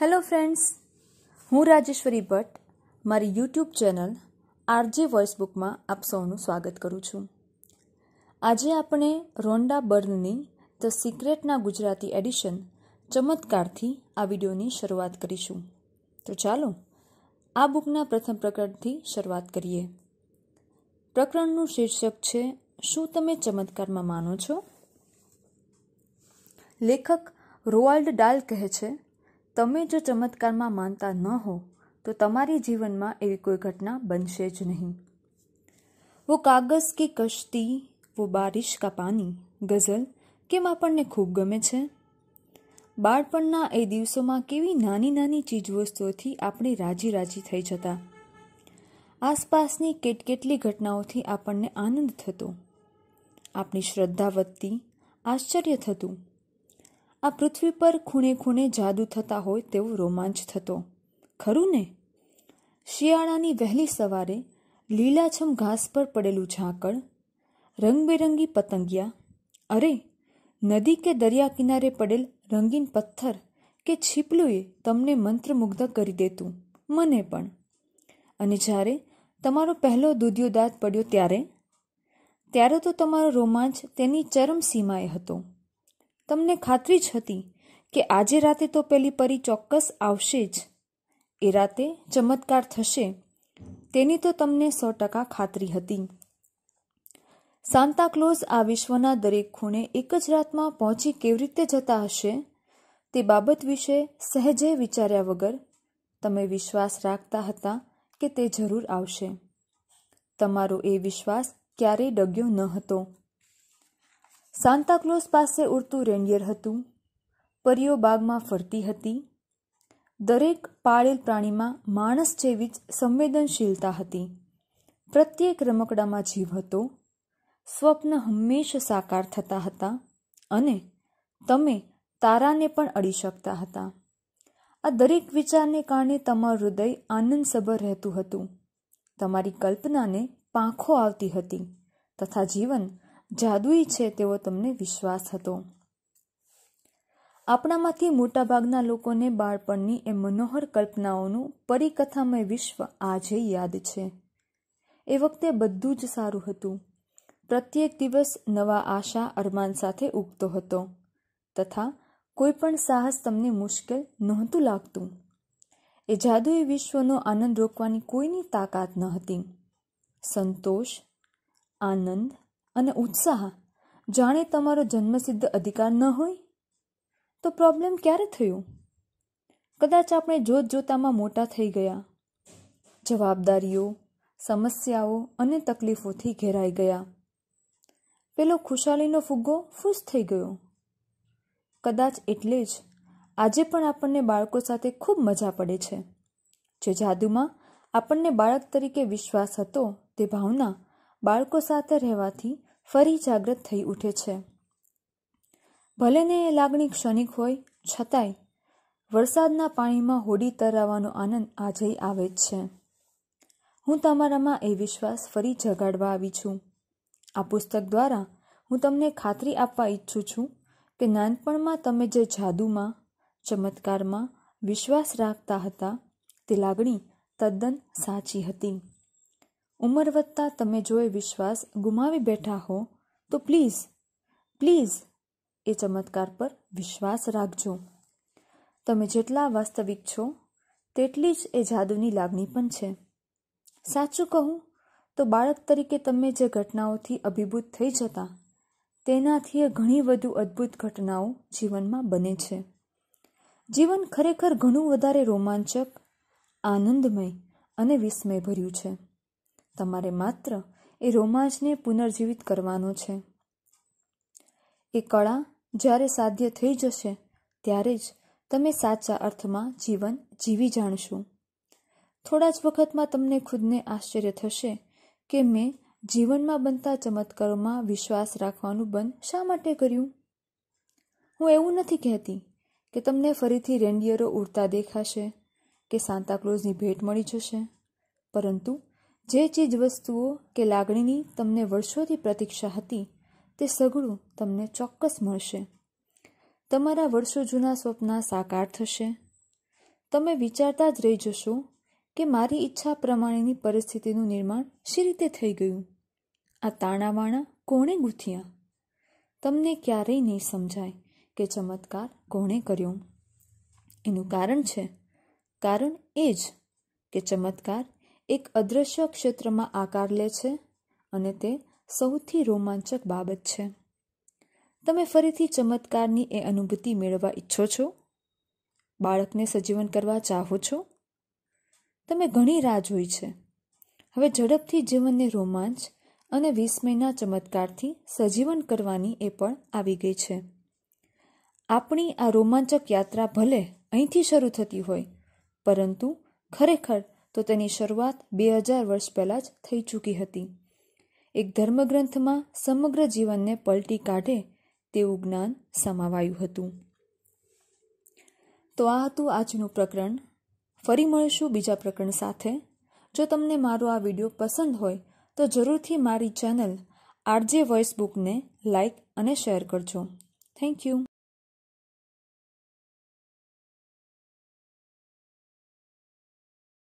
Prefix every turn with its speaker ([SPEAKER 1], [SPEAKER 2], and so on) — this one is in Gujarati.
[SPEAKER 1] હેલો ફ્રેન્ડ્સ હું રાજેશ્વરી ભટ્ટ મારી યુટ્યુબ ચેનલ આરજે વોઇસ બુકમાં આપ સૌનું સ્વાગત કરું છું આજે આપણે રોન્ડા બર્નની ધ સિક્રેટના ગુજરાતી એડિશન ચમત્કારથી આ વિડીયોની શરૂઆત કરીશું તો ચાલો આ બુકના પ્રથમ પ્રકરણથી શરૂઆત કરીએ પ્રકરણનું શીર્ષક છે શું તમે ચમત્કારમાં માનો છો લેખક રોવાલ્ડ ડાલ કહે છે તમે જો ચમત્કારમાં માનતા ન હો તો તમારી જીવનમાં એવી કોઈ ઘટના બનશે જ નહીં વો કાગઝ કે કશ્તી વો બારિશ કા પાની ગઝલ કેમ આપણને ખૂબ ગમે છે બાળપણના એ દિવસોમાં કેવી નાની નાની ચીજવસ્તુઓથી આપણે રાજી રાજી થઈ જતા આસપાસની કેટકેટલી ઘટનાઓથી આપણને આનંદ થતો આપણી શ્રદ્ધા વધતી આશ્ચર્ય થતું આ પૃથ્વી પર ખૂણે ખૂણે જાદુ થતા હોય તેવો રોમાંચ થતો ખરું ને શિયાળાની વહેલી સવારે લીલાછમ ઘાસ પર પડેલું ઝાકળ રંગબેરંગી પતંગિયા અરે નદી કે દરિયા કિનારે પડેલ રંગીન પથ્થર કે છીપલુએ તમને મંત્રમુગ્ધ કરી દેતું મને પણ અને જ્યારે તમારો પહેલો દૂધિયો દાંત પડ્યો ત્યારે ત્યારે તો તમારો રોમાંચ તેની ચરમ સીમાએ હતો તમને ખાતરી જ હતી કે આજે રાતે તો પેલી પરી ચોક્કસ આવશે જ એ રાતે ચમત્કાર થશે તેની તો તમને સો ટકા ખાતરી હતી સાન્તાક્લોઝ આ વિશ્વના દરેક ખૂણે એક જ રાતમાં પહોંચી કેવી રીતે જતા હશે તે બાબત વિશે સહેજે વિચાર્યા વગર તમે વિશ્વાસ રાખતા હતા કે તે જરૂર આવશે તમારો એ વિશ્વાસ ક્યારેય ડગ્યો ન હતો સાન્તાક્લોઝ પાસે ઉડતું રેન્ડિયર હતું પરીઓ બાગમાં ફરતી હતી દરેક પાળેલ પ્રાણીમાં માણસ જેવી જ સંવેદનશીલતા હતી પ્રત્યેક રમકડામાં જીવ હતો સ્વપ્ન હંમેશા સાકાર થતા હતા અને તમે તારાને પણ અડી શકતા હતા આ દરેક વિચારને કારણે તમારું હૃદય આનંદસભર રહેતું હતું તમારી કલ્પનાને પાંખો આવતી હતી તથા જીવન જાદુઈ છે તેવો તમને વિશ્વાસ હતો આપણામાંથી મોટાભાગના લોકોને બાળપણની એ મનોહર કલ્પનાઓનું પરિકથામય વિશ્વ આજે યાદ છે એ વખતે બધું જ સારું હતું પ્રત્યેક દિવસ નવા આશા અરમાન સાથે ઉગતો હતો તથા કોઈ પણ સાહસ તમને મુશ્કેલ નહોતું લાગતું એ જાદુએ વિશ્વનો આનંદ રોકવાની કોઈની તાકાત ન હતી સંતોષ આનંદ અને ઉત્સાહ જાણે તમારો જન્મસિદ્ધ અધિકાર ન હોય તો પ્રોબ્લેમ ક્યારે થયો કદાચ આપણે જોત જોતામાં મોટા થઈ ગયા જવાબદારીઓ સમસ્યાઓ અને તકલીફોથી ઘેરાઈ ગયા પેલો ખુશાલીનો ફુગ્ગો ફૂસ થઈ ગયો કદાચ એટલે જ આજે પણ આપણને બાળકો સાથે ખૂબ મજા પડે છે જે જાદુમાં આપણને બાળક તરીકે વિશ્વાસ હતો તે ભાવના બાળકો સાથે રહેવાથી ફરી જાગ્રત થઈ ઉઠે છે ભલેને એ લાગણી ક્ષણિક હોય છતાંય વરસાદના પાણીમાં હોડી તરાવવાનો આનંદ આજે આવે જ છે હું તમારામાં એ વિશ્વાસ ફરી જગાડવા આવી છું આ પુસ્તક દ્વારા હું તમને ખાતરી આપવા ઈચ્છું છું કે નાનપણમાં તમે જે જાદુમાં ચમત્કારમાં વિશ્વાસ રાખતા હતા તે લાગણી તદ્દન સાચી હતી ઉંમર વધતા તમે જો એ વિશ્વાસ ગુમાવી બેઠા હો તો પ્લીઝ પ્લીઝ એ ચમત્કાર પર વિશ્વાસ રાખજો તમે જેટલા વાસ્તવિક છો તેટલી જ એ જાદુની લાગણી પણ છે સાચું કહું તો બાળક તરીકે તમે જે ઘટનાઓથી અભિભૂત થઈ જતા તેનાથી ઘણી વધુ અદ્ભુત ઘટનાઓ જીવનમાં બને છે જીવન ખરેખર ઘણું વધારે રોમાંચક આનંદમય અને વિસ્મયભર્યું છે તમારે માત્ર એ રોમાંચને પુનર્જીવિત કરવાનો છે એ કળા જ્યારે સાધ્ય થઈ જશે ત્યારે જ તમે સાચા અર્થમાં જીવન જીવી જાણશો થોડા જ વખતમાં તમને ખુદને આશ્ચર્ય થશે કે મેં જીવનમાં બનતા ચમત્કારોમાં વિશ્વાસ રાખવાનું બંધ શા માટે કર્યું હું એવું નથી કહેતી કે તમને ફરીથી રેન્ડિયરો ઉડતા દેખાશે કે સાંતાક્લોઝની ભેટ મળી જશે પરંતુ જે ચીજ વસ્તુઓ કે લાગણીની તમને વર્ષોથી પ્રતીક્ષા હતી તે સગળું તમને ચોક્કસ મળશે તમારા વર્ષો જૂના સ્વપ્ન સાકાર થશે તમે વિચારતા જ રહી જશો કે મારી ઈચ્છા પ્રમાણેની પરિસ્થિતિનું નિર્માણ શી રીતે થઈ ગયું આ તાણાવાણા કોણે ગૂંથ્યા તમને ક્યારેય નહીં સમજાય કે ચમત્કાર કોણે કર્યો એનું કારણ છે કારણ એ જ કે ચમત્કાર એક અદૃશ્ય ક્ષેત્રમાં આકાર લે છે અને તે સૌથી રોમાંચક બાબત છે તમે ફરીથી ચમત્કારની એ અનુભૂતિ મેળવવા ઈચ્છો છો બાળકને સજીવન કરવા ચાહો છો તમે ઘણી રાહ જોઈ છે હવે ઝડપથી જીવનને રોમાંચ અને વિસ્મયના ચમત્કારથી સજીવન કરવાની એ પણ આવી ગઈ છે આપણી આ રોમાંચક યાત્રા ભલે અહીંથી શરૂ થતી હોય પરંતુ ખરેખર તો તેની શરૂઆત બે હજાર વર્ષ પહેલાં જ થઈ ચૂકી હતી એક ધર્મગ્રંથમાં સમગ્ર જીવનને પલટી કાઢે તેવું જ્ઞાન સમાવાયું હતું તો આ હતું આજનું પ્રકરણ ફરી મળીશું બીજા પ્રકરણ સાથે જો તમને મારો આ વિડીયો પસંદ હોય તો જરૂરથી મારી ચેનલ આરજે વોઇસ બુકને લાઇક અને શેર કરજો થેન્ક યુ